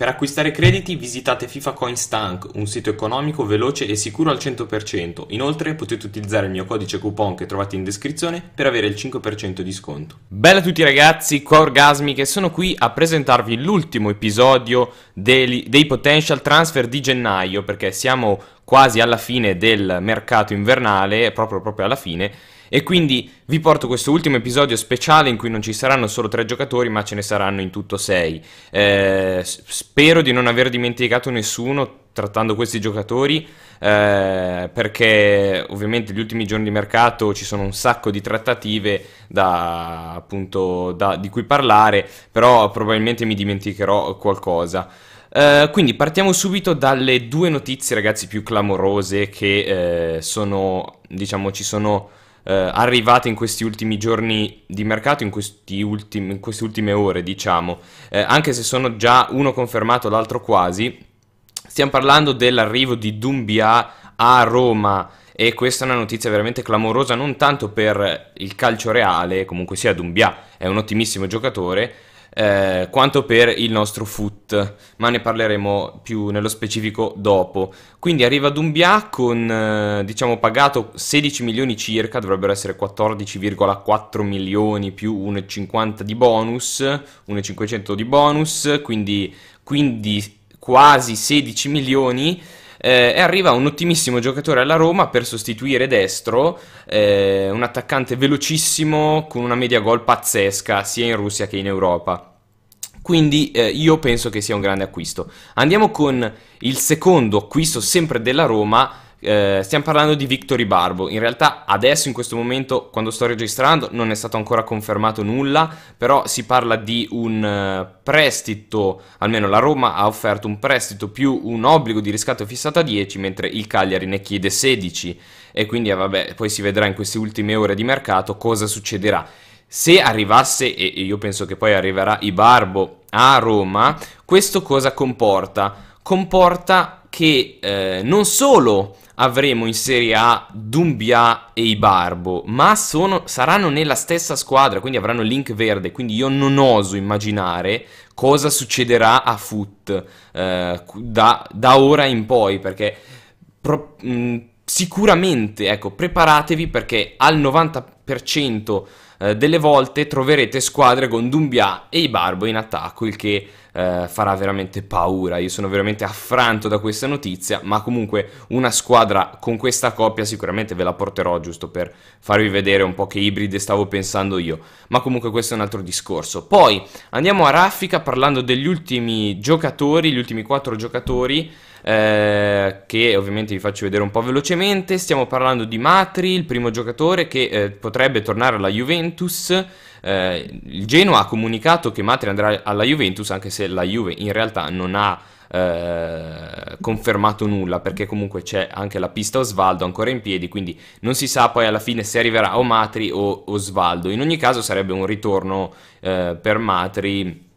Per acquistare crediti visitate FIFA fifacoins.tank, un sito economico, veloce e sicuro al 100%. Inoltre potete utilizzare il mio codice coupon che trovate in descrizione per avere il 5% di sconto. Bella a tutti ragazzi, qua Orgasmi che sono qui a presentarvi l'ultimo episodio dei, dei potential transfer di gennaio perché siamo quasi alla fine del mercato invernale, proprio, proprio alla fine e quindi vi porto questo ultimo episodio speciale in cui non ci saranno solo tre giocatori, ma ce ne saranno in tutto sei. Eh, spero di non aver dimenticato nessuno trattando questi giocatori eh, perché ovviamente gli ultimi giorni di mercato ci sono un sacco di trattative da, appunto, da, di cui parlare però probabilmente mi dimenticherò qualcosa Uh, quindi partiamo subito dalle due notizie, ragazzi, più clamorose che eh, sono, diciamo, ci sono eh, arrivate in questi ultimi giorni di mercato, in, ultimi, in queste ultime ore diciamo, eh, anche se sono già uno confermato, l'altro quasi, stiamo parlando dell'arrivo di Dumbia a Roma e questa è una notizia veramente clamorosa non tanto per il calcio reale, comunque sia Dumbia è un ottimissimo giocatore, eh, quanto per il nostro foot, ma ne parleremo più nello specifico dopo. Quindi arriva Dumbia con eh, diciamo pagato 16 milioni circa, dovrebbero essere 14,4 milioni più 1,50 di bonus, 1,500 di bonus, quindi, quindi quasi 16 milioni eh, e arriva un ottimissimo giocatore alla Roma per sostituire destro, eh, un attaccante velocissimo con una media gol pazzesca sia in Russia che in Europa. Quindi eh, io penso che sia un grande acquisto. Andiamo con il secondo acquisto sempre della Roma eh, stiamo parlando di Victory Barbo. In realtà adesso, in questo momento, quando sto registrando, non è stato ancora confermato nulla, però si parla di un eh, prestito, almeno la Roma ha offerto un prestito più un obbligo di riscatto fissato a 10, mentre il Cagliari ne chiede 16 e quindi eh, vabbè, poi si vedrà in queste ultime ore di mercato cosa succederà. Se arrivasse, e io penso che poi arriverà i Barbo a Roma, questo cosa comporta? Comporta che eh, non solo avremo in Serie A Dumbia e Ibarbo, ma sono, saranno nella stessa squadra, quindi avranno link verde, quindi io non oso immaginare cosa succederà a Foot eh, da, da, ora in poi, perché pro, mh, sicuramente, ecco, preparatevi perché al 90% cento eh, delle volte troverete squadre con Dumbia e Ibarbo in attacco, il che eh, farà veramente paura. Io sono veramente affranto da questa notizia, ma comunque una squadra con questa coppia sicuramente ve la porterò giusto per farvi vedere un po' che ibride stavo pensando io, ma comunque questo è un altro discorso. Poi andiamo a raffica parlando degli ultimi giocatori, gli ultimi 4 giocatori. Eh, che ovviamente vi faccio vedere un po' velocemente stiamo parlando di Matri il primo giocatore che eh, potrebbe potrebbe tornare alla Juventus. Eh, il Genoa ha comunicato che Matri andrà alla Juventus, anche se la Juve in realtà non ha eh, confermato nulla, perché comunque c'è anche la pista Osvaldo ancora in piedi, quindi non si sa poi alla fine se arriverà o Matri o Osvaldo. In ogni caso sarebbe un ritorno eh, per Matri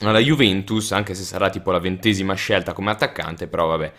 alla Juventus, anche se sarà tipo la ventesima scelta come attaccante, però vabbè.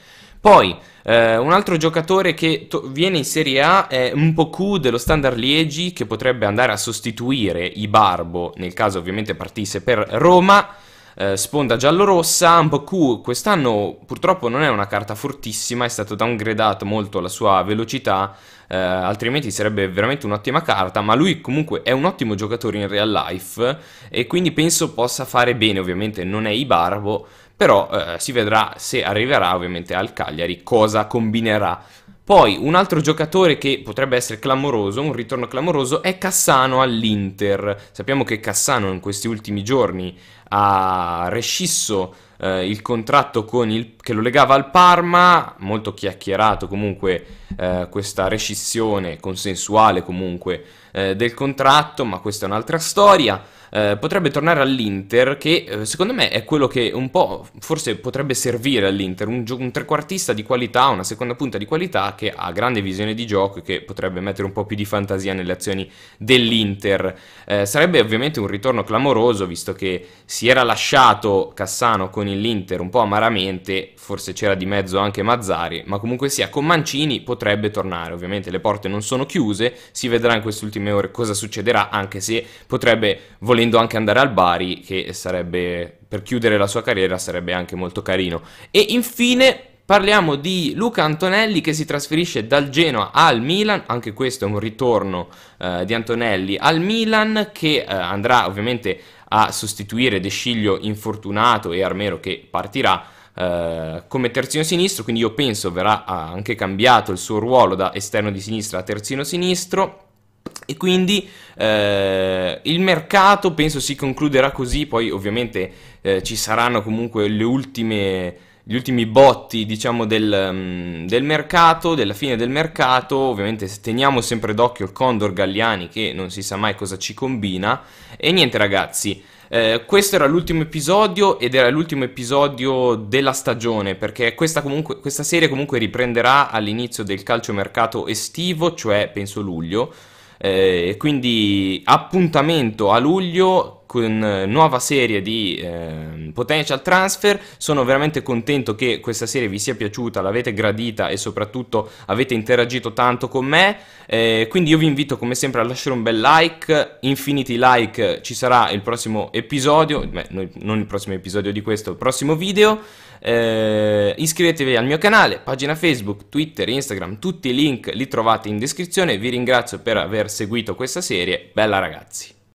Poi eh, un altro giocatore che to- viene in Serie A è Mpoku dello Standard Liegi che potrebbe andare a sostituire i Barbo nel caso ovviamente partisse per Roma eh, sponda giallo-rossa. Ampku quest'anno purtroppo non è una carta fortissima, è stato downgradato molto la sua velocità, eh, altrimenti sarebbe veramente un'ottima carta, ma lui comunque è un ottimo giocatore in real life e quindi penso possa fare bene, ovviamente non è Ibarbo, però eh, si vedrà se arriverà ovviamente al Cagliari cosa combinerà poi un altro giocatore che potrebbe essere clamoroso, un ritorno clamoroso, è Cassano all'Inter. Sappiamo che Cassano in questi ultimi giorni ha rescisso eh, il contratto il, che lo legava al Parma, molto chiacchierato comunque eh, questa rescissione consensuale comunque eh, del contratto, ma questa è un'altra storia. Eh, potrebbe tornare all'Inter, che eh, secondo me è quello che un po' forse potrebbe servire all'Inter, un, un, trequartista di qualità, una seconda punta di qualità che ha grande visione di gioco e che potrebbe mettere un po' più di fantasia nelle azioni dell'Inter. Eh, sarebbe ovviamente un ritorno clamoroso, visto che si era lasciato Cassano con l'Inter un po' amaramente, forse c'era di mezzo anche Mazzari, ma comunque sia con Mancini potrebbe tornare, ovviamente le porte non sono chiuse, si vedrà in queste ultime ore cosa succederà, anche se potrebbe volentieri volendo anche andare al Bari, che sarebbe, per chiudere la sua carriera, sarebbe anche molto carino. E infine parliamo di Luca Antonelli che si trasferisce dal Genoa al Milan, anche questo è un ritorno eh, di Antonelli al Milan che eh, andrà ovviamente a sostituire De Sciglio infortunato e Armero che partirà. Uh, come terzino sinistro, quindi io penso verrà ah, anche cambiato il suo ruolo da esterno di sinistra a terzino sinistro. E quindi eh, il mercato penso si concluderà così, poi ovviamente eh, ci saranno comunque le ultime, gli ultimi botti diciamo, del, mm, del, mercato, della fine del mercato, ovviamente teniamo sempre d'occhio il Condor Galliani che non si sa mai cosa ci combina. E niente ragazzi, eh, questo era l'ultimo episodio ed era l'ultimo episodio della stagione perché questa, comunque, questa serie comunque riprenderà all'inizio del calciomercato estivo, cioè penso luglio eh, quindi appuntamento a luglio con eh, nuova serie di eh, potential transfer. Sono veramente contento che questa serie vi sia piaciuta, l'avete gradita e soprattutto avete interagito tanto con me. Eh, quindi io vi invito come sempre a lasciare un bel like, infiniti like ci sarà il prossimo episodio, beh, non il prossimo episodio di questo, il prossimo video. Eh, iscrivetevi al mio canale, pagina Facebook, Twitter, Instagram, tutti i link li trovate in descrizione. Vi ringrazio per aver seguito questa serie. Bella ragazzi!